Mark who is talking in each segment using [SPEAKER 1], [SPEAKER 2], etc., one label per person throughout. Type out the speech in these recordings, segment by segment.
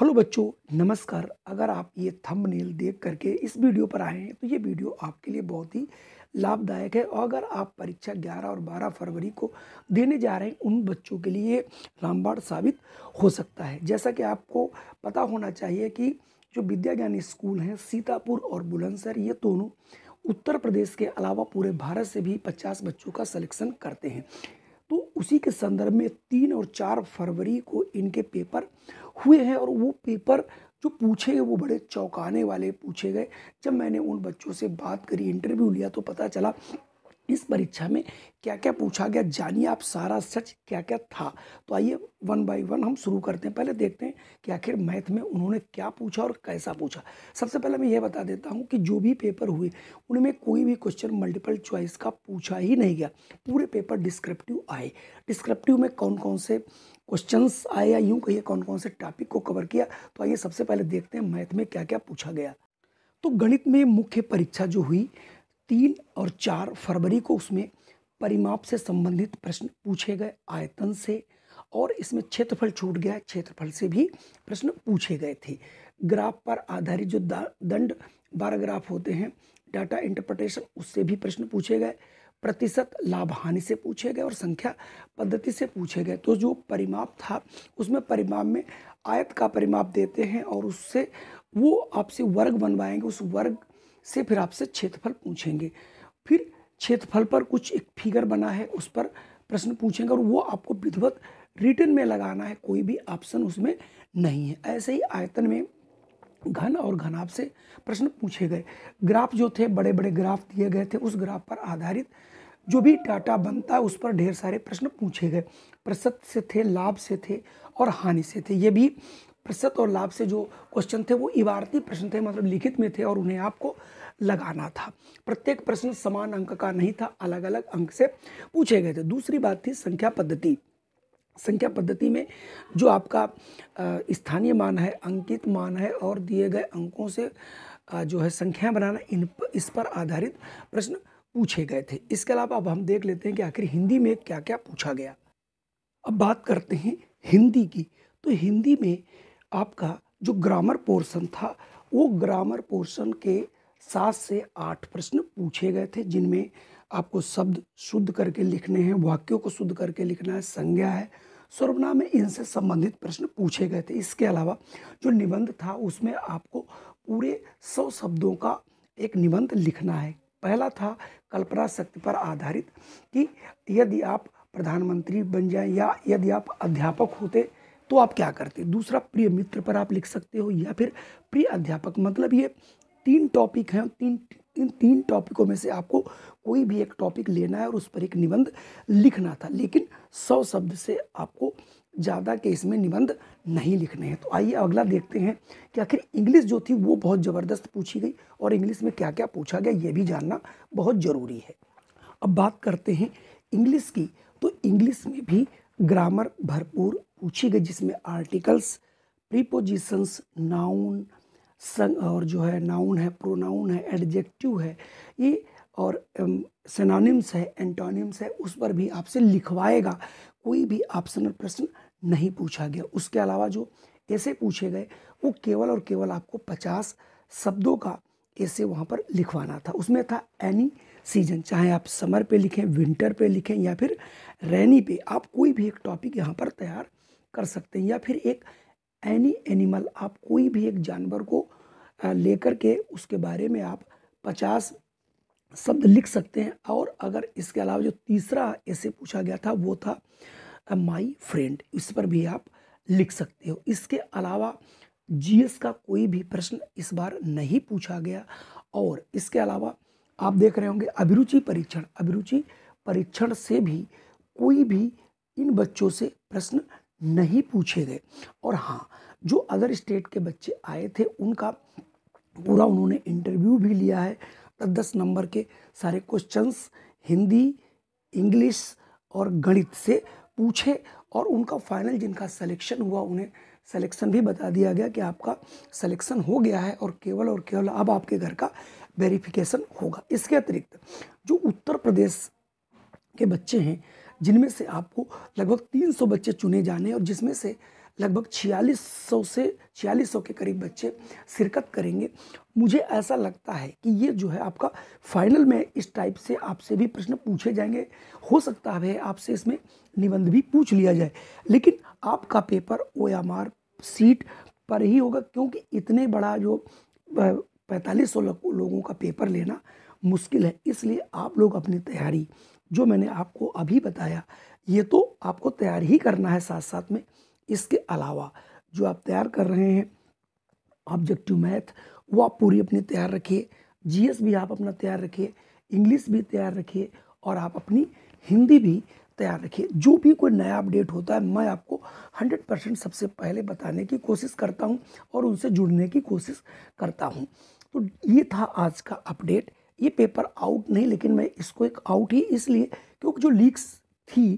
[SPEAKER 1] hello बच्चों नमस्कार अगर आप ये थंबनेल देख करके इस वीडियो पर आए हैं तो ये वीडियो आपके लिए बहुत ही लाभदायक है और अगर आप परीक्षा 11 और 12 फरवरी को देने जा रहे हैं उन बच्चों के लिए रामबाण साबित हो सकता है जैसा कि आपको पता होना चाहिए कि जो विद्या ज्ञान स्कूल हैं सीतापुर और बुलंदसर ये दोनों उत्तर प्रदेश के अलावा पूरे भारत से भी पचास बच्चों का सलेक्शन करते हैं तो उसी के संदर्भ में तीन और चार फरवरी को इनके पेपर हुए हैं और वो पेपर जो पूछे गए वो बड़े चौंकाने वाले पूछे गए जब मैंने उन बच्चों से बात करी इंटरव्यू लिया तो पता चला इस परीक्षा में क्या क्या पूछा गया जानिए आप सारा सच क्या क्या था तो आइए वन बाय वन हम शुरू करते हैं पहले देखते हैं कि आखिर मैथ में उन्होंने क्या पूछा और कैसा पूछा सबसे पहले मैं ये बता देता हूँ कि जो भी पेपर हुए उनमें कोई भी क्वेश्चन मल्टीपल चॉइस का पूछा ही नहीं गया पूरे पेपर डिस्क्रिप्टिव आए डिस्क्रिप्टिव में कौन कौन से क्वेश्चंस आए या यूँ कहिए कौन कौन से टॉपिक को कवर किया तो आइए सबसे पहले देखते हैं मैथ में क्या क्या पूछा गया तो गणित में मुख्य परीक्षा जो हुई तीन और चार फरवरी को उसमें परिमाप से संबंधित प्रश्न पूछे गए आयतन से और इसमें क्षेत्रफल छूट गया क्षेत्रफल से भी प्रश्न पूछे गए थे ग्राफ पर आधारित जो दंड बारह ग्राफ होते हैं डाटा इंटरप्रटेशन उससे भी प्रश्न पूछे गए प्रतिशत लाभ हानि से पूछे गए और संख्या पद्धति से पूछे गए तो जो परिमाप था उसमें परिमाप में आयत का परिमाप देते हैं और उससे वो आपसे वर्ग बनवाएंगे उस वर्ग से फिर आपसे क्षेत्रफल पूछेंगे फिर क्षेत्रफल पर कुछ एक फिगर बना है उस पर प्रश्न पूछेंगे और वो आपको विधिवत रिटर्न में लगाना है कोई भी ऑप्शन उसमें नहीं है ऐसे ही आयतन में घन और घनाभ से प्रश्न पूछे गए ग्राफ जो थे बड़े बड़े ग्राफ दिए गए थे उस ग्राफ पर आधारित जो भी डाटा बनता है उस पर ढेर सारे प्रश्न पूछे गए प्रसत से थे लाभ से थे और हानि से थे ये भी प्रसत और लाभ से जो क्वेश्चन थे वो इबारती प्रश्न थे मतलब लिखित में थे और उन्हें आपको लगाना था प्रत्येक प्रश्न समान अंक का नहीं था अलग अलग अंक से पूछे गए थे दूसरी बात थी संख्या पद्धति संख्या पद्धति में जो आपका स्थानीय मान है अंकित मान है और दिए गए अंकों से जो है संख्या बनाना इन इस पर आधारित प्रश्न पूछे गए थे इसके अलावा अब हम देख लेते हैं कि आखिर हिंदी में क्या क्या पूछा गया अब बात करते हैं हिंदी की तो हिंदी में आपका जो ग्रामर पोर्शन था वो ग्रामर पोर्शन के सात से आठ प्रश्न पूछे गए थे जिनमें आपको शब्द शुद्ध करके लिखने हैं वाक्यों को शुद्ध करके लिखना है संज्ञा है सर्वनाम में इनसे संबंधित प्रश्न पूछे गए थे इसके अलावा जो निबंध था उसमें आपको पूरे सौ शब्दों का एक निबंध लिखना है पहला था कल्पना शक्ति पर आधारित कि यदि आप प्रधानमंत्री बन जाए या यदि आप अध्यापक होते तो आप क्या करते दूसरा प्रिय मित्र पर आप लिख सकते हो या फिर प्रिय अध्यापक मतलब ये तीन टॉपिक हैं तीन इन तीन टॉपिकों में से आपको कोई भी एक टॉपिक लेना है और उस पर एक निबंध लिखना था लेकिन सौ शब्द से आपको ज़्यादा के इसमें निबंध नहीं लिखने हैं तो आइए अगला देखते हैं कि आखिर इंग्लिश जो थी वो बहुत ज़बरदस्त पूछी गई और इंग्लिश में क्या क्या पूछा गया ये भी जानना बहुत ज़रूरी है अब बात करते हैं इंग्लिश की तो इंग्लिश में भी ग्रामर भरपूर पूछी गई जिसमें आर्टिकल्स प्रीपोजिशंस नाउन संग और जो है नाउन है प्रोनाउन है एडजेक्टिव है ये और सनानिम्स um, है एंटोनिम्स है उस पर भी आपसे लिखवाएगा कोई भी ऑप्शनल प्रश्न नहीं पूछा गया उसके अलावा जो ऐसे पूछे गए वो केवल और केवल आपको पचास शब्दों का ऐसे वहाँ पर लिखवाना था उसमें था एनी सीजन चाहे आप समर पे लिखें विंटर पे लिखें या फिर रेनी पे आप कोई भी एक टॉपिक यहाँ पर तैयार कर सकते हैं या फिर एक एनी एनिमल आप कोई भी एक जानवर को लेकर के उसके बारे में आप पचास शब्द लिख सकते हैं और अगर इसके अलावा जो तीसरा ऐसे पूछा गया था वो था माई फ्रेंड इस पर भी आप लिख सकते हो इसके अलावा जीएस का कोई भी प्रश्न इस बार नहीं पूछा गया और इसके अलावा आप देख रहे होंगे अभिरुचि परीक्षण अभिरुचि परीक्षण से भी कोई भी इन बच्चों से प्रश्न नहीं पूछे गए और हाँ जो अदर स्टेट के बच्चे आए थे उनका पूरा उन्होंने इंटरव्यू भी लिया है दस दस नंबर के सारे क्वेश्चंस हिंदी इंग्लिश और गणित से पूछे और उनका फाइनल जिनका सिलेक्शन हुआ उन्हें सिलेक्शन भी बता दिया गया कि आपका सिलेक्शन हो गया है और केवल और केवल अब आपके घर का वेरिफिकेशन होगा इसके अतिरिक्त जो उत्तर प्रदेश के बच्चे हैं जिनमें से आपको लगभग 300 बच्चे चुने जाने और जिसमें से लगभग 4600 से 4600 के करीब बच्चे शिरकत करेंगे मुझे ऐसा लगता है कि ये जो है आपका फाइनल में इस टाइप से आपसे भी प्रश्न पूछे जाएंगे हो सकता है आपसे इसमें निबंध भी पूछ लिया जाए लेकिन आपका paper O M R sheet पर ही होगा क्योंकि इतने बड़ा जो पैंतालीस सौ लोगों का पेपर लेना मुश्किल है इसलिए आप लोग अपनी तैयारी जो मैंने आपको अभी बताया ये तो आपको तैयार ही करना है साथ साथ में इसके अलावा जो आप तैयार कर रहे हैं ऑब्जेक्टिव मैथ वो आप पूरी अपनी तैयार रखिए जीएस भी आप अपना तैयार रखिए इंग्लिश भी तैयार रखिए और आप अपनी हिंदी भी तैयार रखिए जो भी कोई नया अपडेट होता है मैं आपको 100 परसेंट सबसे पहले बताने की कोशिश करता हूँ और उनसे जुड़ने की कोशिश करता हूँ तो ये था आज का अपडेट ये पेपर आउट नहीं लेकिन मैं इसको एक आउट ही इसलिए क्योंकि जो लीक्स थी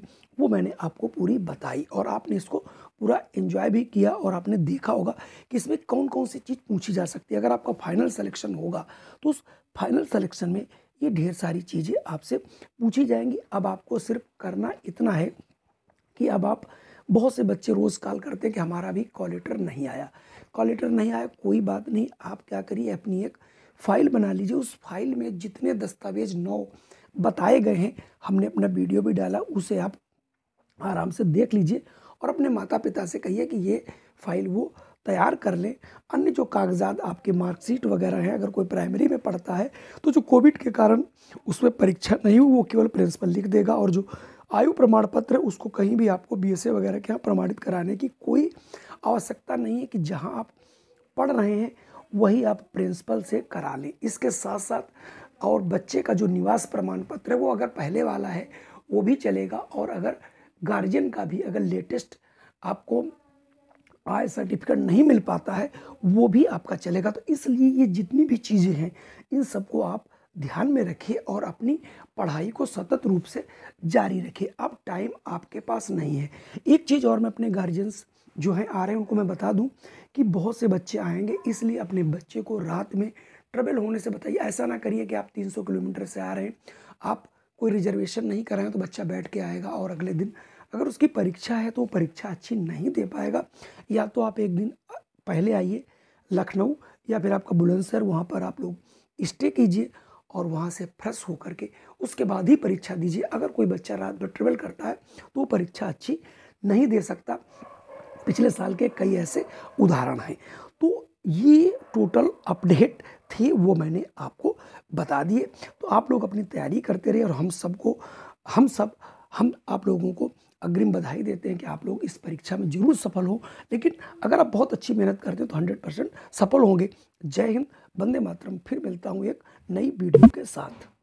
[SPEAKER 1] वो मैंने आपको पूरी बताई और आपने इसको पूरा इन्जॉय भी किया और आपने देखा होगा कि इसमें कौन कौन सी चीज़ पूछी जा सकती है अगर आपका फाइनल सिलेक्शन होगा तो उस फाइनल सिलेक्शन में ये ढेर सारी चीज़ें आपसे पूछी जाएंगी अब आपको सिर्फ करना इतना है कि अब आप बहुत से बच्चे रोज़ कॉल करते हैं कि हमारा भी कॉलेटर नहीं आया कॉलेटर नहीं आया कोई बात नहीं आप क्या करिए अपनी एक फाइल बना लीजिए उस फाइल में जितने दस्तावेज नौ बताए गए हैं हमने अपना वीडियो भी डाला उसे आप आराम से देख लीजिए और अपने माता पिता से कहिए कि ये फाइल वो तैयार कर लें अन्य जो कागजात आपके मार्कशीट वगैरह हैं अगर कोई प्राइमरी में पढ़ता है तो जो कोविड के कारण उसमें परीक्षा नहीं हुई वो केवल प्रिंसिपल लिख देगा और जो आयु प्रमाण पत्र है उसको कहीं भी आपको बी वगैरह के यहाँ प्रमाणित कराने की कोई आवश्यकता नहीं है कि जहाँ आप पढ़ रहे हैं वही आप प्रिंसिपल से करा लें इसके साथ साथ और बच्चे का जो निवास प्रमाण पत्र है वो अगर पहले वाला है वो भी चलेगा और अगर गार्जियन का भी अगर लेटेस्ट आपको आय सर्टिफिकेट नहीं मिल पाता है वो भी आपका चलेगा तो इसलिए ये जितनी भी चीज़ें हैं इन सबको आप ध्यान में रखिए और अपनी पढ़ाई को सतत रूप से जारी रखिए अब टाइम आपके पास नहीं है एक चीज़ और मैं अपने गार्जियंस जो हैं आ रहे हैं उनको मैं बता दूं कि बहुत से बच्चे आएंगे इसलिए अपने बच्चे को रात में ट्रेवल होने से बताइए ऐसा ना करिए कि आप 300 किलोमीटर से आ रहे हैं आप कोई रिजर्वेशन नहीं कराएं तो बच्चा बैठ के आएगा और अगले दिन अगर उसकी परीक्षा है तो वो परीक्षा अच्छी नहीं दे पाएगा या तो आप एक दिन पहले आइए लखनऊ या फिर आपका बुलंदसर वहाँ पर आप लोग स्टे कीजिए और वहाँ से फ्रेश होकर के उसके बाद ही परीक्षा दीजिए अगर कोई बच्चा रात भर ट्रेवल करता है तो वो परीक्षा अच्छी नहीं दे सकता पिछले साल के कई ऐसे उदाहरण हैं तो ये टोटल अपडेट थे वो मैंने आपको बता दिए तो आप लोग अपनी तैयारी करते रहे और हम सबको हम सब हम आप लोगों को अग्रिम बधाई देते हैं कि आप लोग इस परीक्षा में जरूर सफल हो लेकिन अगर आप बहुत अच्छी मेहनत करते हैं तो हंड्रेड परसेंट सफल होंगे जय हिंद बंदे मातरम फिर मिलता हूँ एक नई वीडियो के साथ